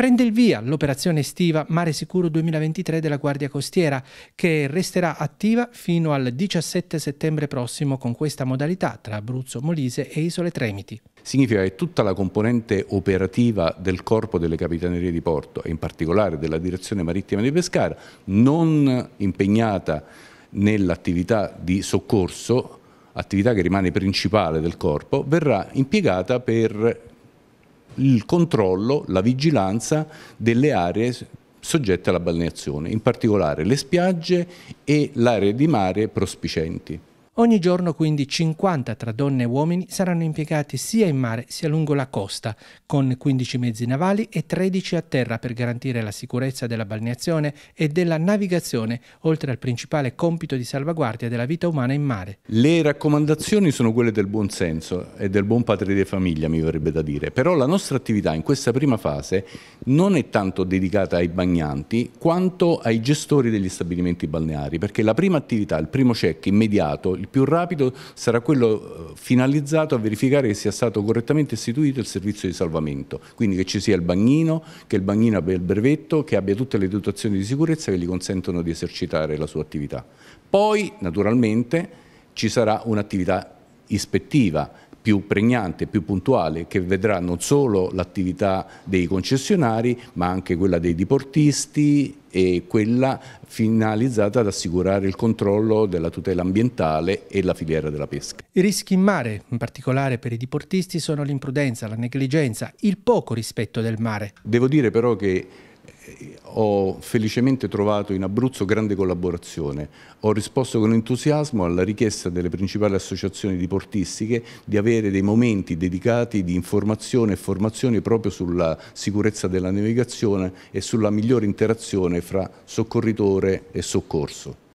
Prende il via l'operazione estiva Mare Sicuro 2023 della Guardia Costiera, che resterà attiva fino al 17 settembre prossimo con questa modalità tra Abruzzo, Molise e Isole Tremiti. Significa che tutta la componente operativa del corpo delle capitanerie di porto e in particolare della direzione marittima di Pescara non impegnata nell'attività di soccorso, attività che rimane principale del corpo, verrà impiegata per il controllo, la vigilanza delle aree soggette alla balneazione, in particolare le spiagge e le aree di mare prospicenti. Ogni giorno quindi 50 tra donne e uomini saranno impiegati sia in mare sia lungo la costa, con 15 mezzi navali e 13 a terra per garantire la sicurezza della balneazione e della navigazione, oltre al principale compito di salvaguardia della vita umana in mare. Le raccomandazioni sono quelle del buon senso e del buon padre di famiglia, mi verrebbe da dire, però la nostra attività in questa prima fase non è tanto dedicata ai bagnanti quanto ai gestori degli stabilimenti balneari, perché la prima attività, il primo check immediato, il più rapido sarà quello eh, finalizzato a verificare che sia stato correttamente istituito il servizio di salvamento, quindi che ci sia il bagnino, che il bagnino abbia il brevetto, che abbia tutte le dotazioni di sicurezza che gli consentono di esercitare la sua attività. Poi, naturalmente, ci sarà un'attività ispettiva più pregnante, più puntuale, che vedrà non solo l'attività dei concessionari, ma anche quella dei diportisti e quella finalizzata ad assicurare il controllo della tutela ambientale e la filiera della pesca. I rischi in mare, in particolare per i diportisti, sono l'imprudenza, la negligenza, il poco rispetto del mare. Devo dire però che eh, ho felicemente trovato in Abruzzo grande collaborazione. Ho risposto con entusiasmo alla richiesta delle principali associazioni diportistiche di avere dei momenti dedicati di informazione e formazione proprio sulla sicurezza della navigazione e sulla migliore interazione fra soccorritore e soccorso.